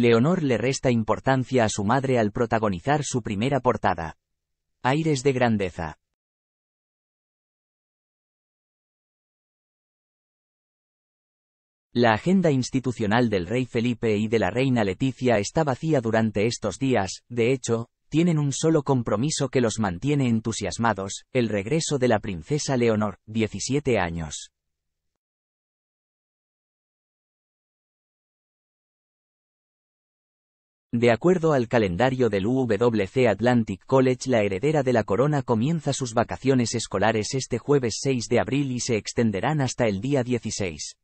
Leonor le resta importancia a su madre al protagonizar su primera portada. Aires de grandeza. La agenda institucional del rey Felipe y de la reina Leticia está vacía durante estos días, de hecho, tienen un solo compromiso que los mantiene entusiasmados, el regreso de la princesa Leonor, 17 años. De acuerdo al calendario del UWC Atlantic College, la heredera de la corona comienza sus vacaciones escolares este jueves 6 de abril y se extenderán hasta el día 16.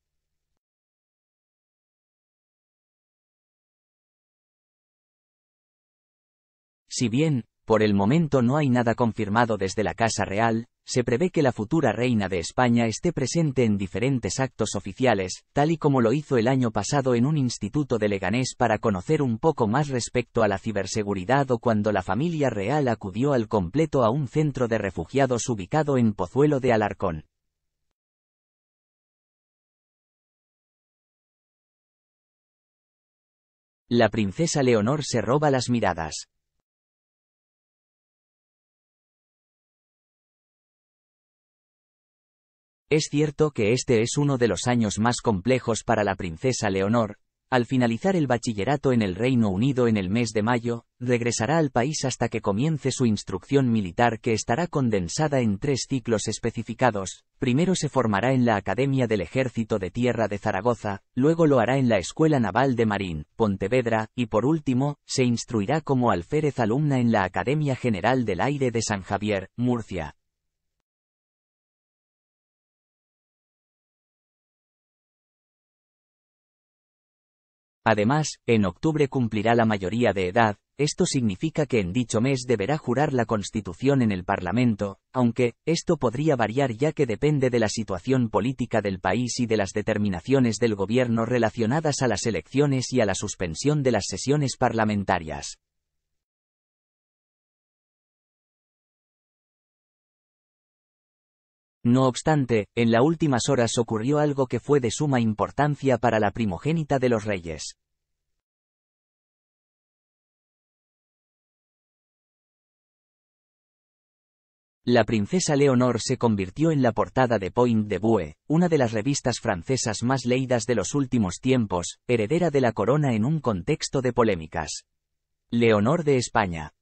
Si bien, por el momento no hay nada confirmado desde la Casa Real, se prevé que la futura reina de España esté presente en diferentes actos oficiales, tal y como lo hizo el año pasado en un instituto de Leganés para conocer un poco más respecto a la ciberseguridad o cuando la familia real acudió al completo a un centro de refugiados ubicado en Pozuelo de Alarcón. La princesa Leonor se roba las miradas. Es cierto que este es uno de los años más complejos para la princesa Leonor, al finalizar el bachillerato en el Reino Unido en el mes de mayo, regresará al país hasta que comience su instrucción militar que estará condensada en tres ciclos especificados. Primero se formará en la Academia del Ejército de Tierra de Zaragoza, luego lo hará en la Escuela Naval de Marín, Pontevedra, y por último, se instruirá como alférez alumna en la Academia General del Aire de San Javier, Murcia. Además, en octubre cumplirá la mayoría de edad, esto significa que en dicho mes deberá jurar la Constitución en el Parlamento, aunque, esto podría variar ya que depende de la situación política del país y de las determinaciones del Gobierno relacionadas a las elecciones y a la suspensión de las sesiones parlamentarias. No obstante, en las últimas horas ocurrió algo que fue de suma importancia para la primogénita de los reyes. La princesa Leonor se convirtió en la portada de Point de Bue, una de las revistas francesas más leídas de los últimos tiempos, heredera de la corona en un contexto de polémicas. Leonor de España,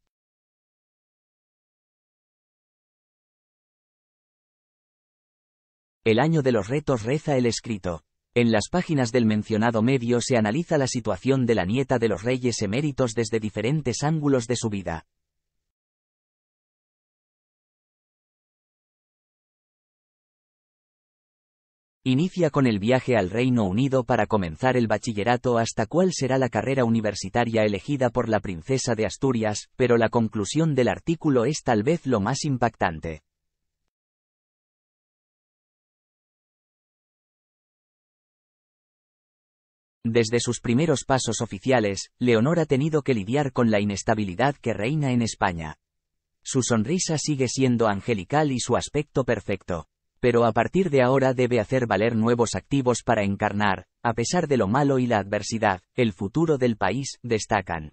El año de los retos reza el escrito. En las páginas del mencionado medio se analiza la situación de la nieta de los reyes eméritos desde diferentes ángulos de su vida. Inicia con el viaje al Reino Unido para comenzar el bachillerato hasta cuál será la carrera universitaria elegida por la princesa de Asturias, pero la conclusión del artículo es tal vez lo más impactante. Desde sus primeros pasos oficiales, Leonor ha tenido que lidiar con la inestabilidad que reina en España. Su sonrisa sigue siendo angelical y su aspecto perfecto. Pero a partir de ahora debe hacer valer nuevos activos para encarnar, a pesar de lo malo y la adversidad, el futuro del país, destacan.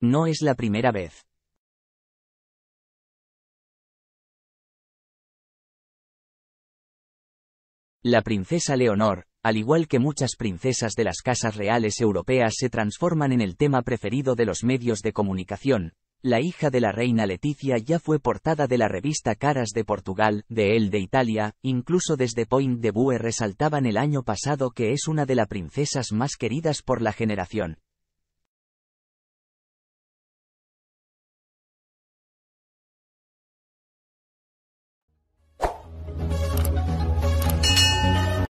No es la primera vez. La princesa Leonor, al igual que muchas princesas de las casas reales europeas se transforman en el tema preferido de los medios de comunicación, la hija de la reina Leticia ya fue portada de la revista Caras de Portugal, de él de Italia, incluso desde Point de Bue resaltaban el año pasado que es una de las princesas más queridas por la generación.